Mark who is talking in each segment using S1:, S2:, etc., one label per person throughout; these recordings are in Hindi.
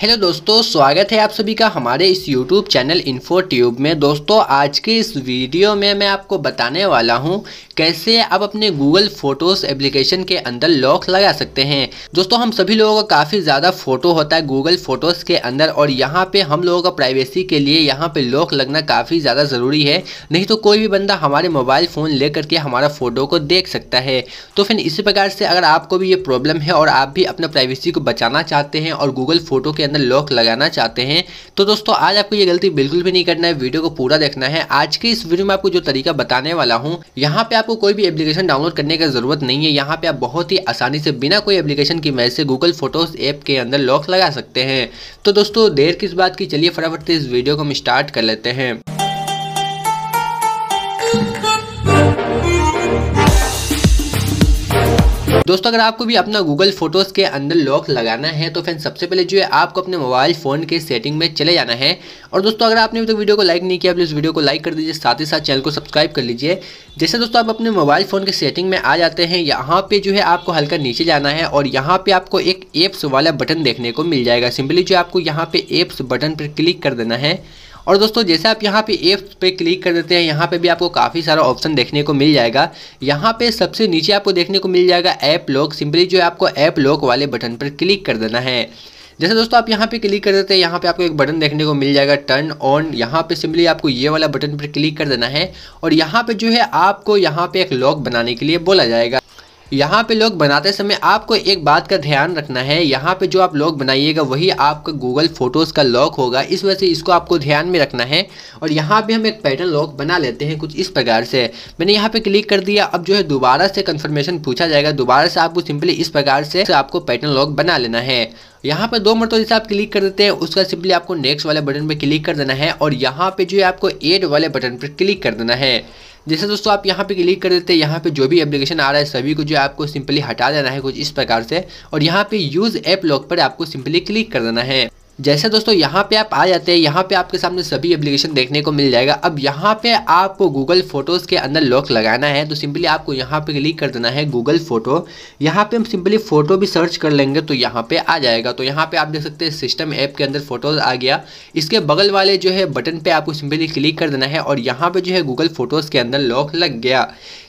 S1: हेलो दोस्तों स्वागत है आप सभी का हमारे इस यूट्यूब चैनल इन्फो ट्यूब में दोस्तों आज के इस वीडियो में मैं आपको बताने वाला हूं कैसे आप अपने गूगल फोटोज़ एप्लीकेशन के अंदर लॉक लगा सकते हैं दोस्तों हम सभी लोगों का काफ़ी ज़्यादा फ़ोटो होता है गूगल फ़ोटोज़ के अंदर और यहाँ पे हम लोगों का प्राइवेसी के लिए यहाँ पर लॉक लगना काफ़ी ज़्यादा ज़रूरी है नहीं तो कोई भी बंदा हमारे मोबाइल फ़ोन ले करके हमारा फ़ोटो को देख सकता है तो फिर इसी प्रकार से अगर आपको भी ये प्रॉब्लम है और आप भी अपना प्राइवेसी को बचाना चाहते हैं और गूगल फ़ोटो के अंदर लॉक लगाना चाहते हैं तो दोस्तों आज आपको ये गलती बिल्कुल भी नहीं करना है वीडियो को पूरा देखना है आज के इस वीडियो में आपको जो तरीका बताने वाला हूँ यहाँ पे आपको कोई भी एप्लीकेशन डाउनलोड करने की जरूरत नहीं है यहाँ पे आप बहुत ही आसानी से बिना कोई एप्लीकेशन की मदद से गूगल फोटोज ऐप के अंदर लॉक लगा सकते हैं तो दोस्तों देर किस बात की चलिए फटाफट से इस वीडियो को हम स्टार्ट कर लेते हैं दोस्तों अगर आपको भी अपना गूगल फोटोज के अंदर लॉक लगाना है तो फ्रेंड सबसे पहले जो है आपको अपने मोबाइल फोन के सेटिंग में चले जाना है और दोस्तों अगर आपने अभी तक तो वीडियो को लाइक नहीं किया प्लीज़ वीडियो को लाइक कर दीजिए साथ ही साथ चैनल को सब्सक्राइब कर लीजिए जैसे दोस्तों आप अपने मोबाइल फोन के सेटिंग में आ जाते हैं यहाँ पे जो है आपको हल्का नीचे जाना है और यहाँ पे आपको एक एप्स वाला बटन देखने को मिल जाएगा सिंपली जो आपको यहाँ पे एप्स बटन पर क्लिक कर देना है और दोस्तों जैसे आप यहाँ पे एफ पे क्लिक कर देते हैं यहाँ पे भी आपको काफ़ी सारा ऑप्शन देखने को मिल जाएगा यहाँ पे सबसे नीचे आपको देखने को मिल जाएगा ऐप लॉक सिंपली जो है आपको ऐप लॉक वाले बटन पर क्लिक कर देना है जैसे दोस्तों आप यहाँ पे क्लिक कर देते हैं यहाँ पे आपको एक बटन देखने को मिल जाएगा टर्न ऑन यहाँ पे सिंपली आपको ये वाला बटन पर क्लिक कर देना है और यहाँ पे जो है आपको यहाँ पे एक लॉक बनाने के लिए बोला जाएगा यहाँ पे लोग बनाते समय आपको एक बात का ध्यान रखना है यहाँ पे जो आप लोग बनाइएगा वही आपका गूगल फोटोज़ का लॉक होगा इस वजह से इसको आपको ध्यान में रखना है और यहाँ पे हम एक पैटर्न लॉक बना लेते हैं कुछ इस प्रकार से मैंने यहाँ पे क्लिक कर दिया अब जो है दोबारा से कन्फर्मेशन पूछा जाएगा दोबारा से आपको सिंपली इस प्रकार से आपको पैटर्न लॉक बना लेना है यहाँ पे दो मरतों जैसे आप क्लिक कर देते हैं उसका सिंपली आपको नेक्स्ट वाले बटन पे क्लिक कर देना है और यहाँ पे जो है आपको एड वाले बटन पर क्लिक कर देना है जैसे दोस्तों आप यहाँ पे क्लिक कर देते हैं यहाँ पे जो भी एप्लीकेशन आ रहा है सभी को जो है आपको सिंपली हटा देना है कुछ इस प्रकार से और यहाँ पे यूज़ ऐप लॉक पर आपको सिंपली क्लिक कर देना है जैसे दोस्तों यहाँ पे आप आ जाते हैं यहाँ पे आपके सामने सभी एप्लीकेशन देखने को मिल जाएगा अब यहाँ पे आपको गूगल फोटोज़ के अंदर लॉक लगाना है तो सिंपली आपको यहाँ पे क्लिक कर देना है गूगल फोटो यहाँ पे हम सिंपली फ़ोटो भी सर्च कर लेंगे तो यहाँ पे आ जाएगा तो यहाँ पे आप देख सकते हैं सिस्टम ऐप के अंदर फोटोज़ आ गया इसके बगल वाले जो है बटन पर आपको सिंपली क्लिक कर देना है और यहाँ पर जो है गूगल फोटोज़ के अंदर लॉक लग गया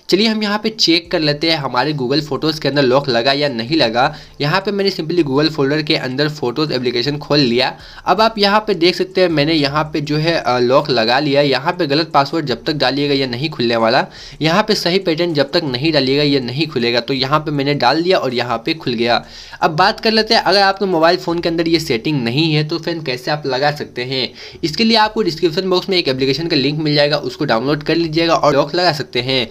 S1: चलिए हम यहाँ पे चेक कर लेते हैं हमारे गूगल फोटोज़ के अंदर लॉक लगा या नहीं लगा यहाँ पे मैंने सिंपली गूगल फोल्डर के अंदर फोटोज़ एप्लीकेशन खोल लिया अब आप यहाँ पे देख सकते हैं मैंने यहाँ पे जो है लॉक लगा लिया यहाँ पे गलत पासवर्ड जब तक डालिएगा या नहीं खुलने वाला यहाँ पर सही पैटर्न जब तक नहीं डालिएगा या नहीं खुलेगा तो यहाँ पर मैंने डाल दिया और यहाँ पर खुल गया अब बात कर लेते हैं अगर आपके मोबाइल फ़ोन के अंदर ये सेटिंग नहीं है तो फिर कैसे आप लगा सकते हैं इसके लिए आपको डिस्क्रिप्शन बॉक्स में एक एप्लीकेशन का लिंक मिल जाएगा उसको डाउनलोड कर लीजिएगा और लॉक लगा सकते हैं